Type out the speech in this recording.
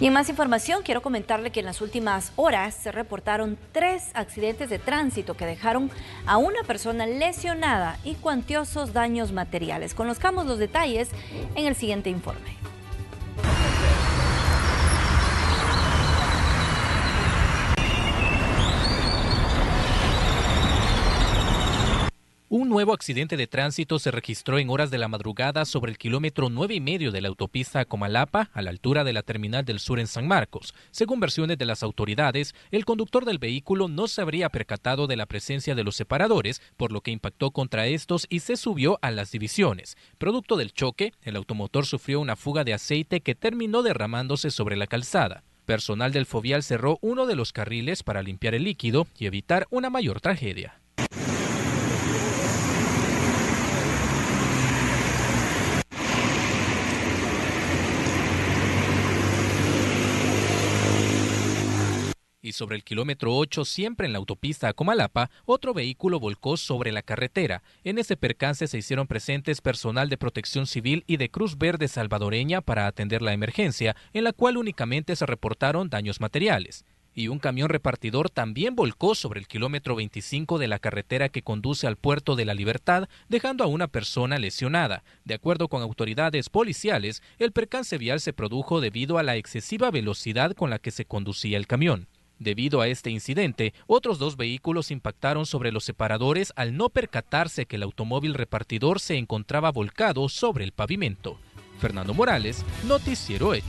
Y en más información, quiero comentarle que en las últimas horas se reportaron tres accidentes de tránsito que dejaron a una persona lesionada y cuantiosos daños materiales. Conozcamos los detalles en el siguiente informe. Un nuevo accidente de tránsito se registró en horas de la madrugada sobre el kilómetro 9 y medio de la autopista Comalapa, a la altura de la terminal del sur en San Marcos. Según versiones de las autoridades, el conductor del vehículo no se habría percatado de la presencia de los separadores, por lo que impactó contra estos y se subió a las divisiones. Producto del choque, el automotor sufrió una fuga de aceite que terminó derramándose sobre la calzada. Personal del Fovial cerró uno de los carriles para limpiar el líquido y evitar una mayor tragedia. y sobre el kilómetro 8, siempre en la autopista a Comalapa, otro vehículo volcó sobre la carretera. En ese percance se hicieron presentes personal de protección civil y de Cruz Verde salvadoreña para atender la emergencia, en la cual únicamente se reportaron daños materiales. Y un camión repartidor también volcó sobre el kilómetro 25 de la carretera que conduce al puerto de la Libertad, dejando a una persona lesionada. De acuerdo con autoridades policiales, el percance vial se produjo debido a la excesiva velocidad con la que se conducía el camión. Debido a este incidente, otros dos vehículos impactaron sobre los separadores al no percatarse que el automóvil repartidor se encontraba volcado sobre el pavimento. Fernando Morales, Noticiero Hecho.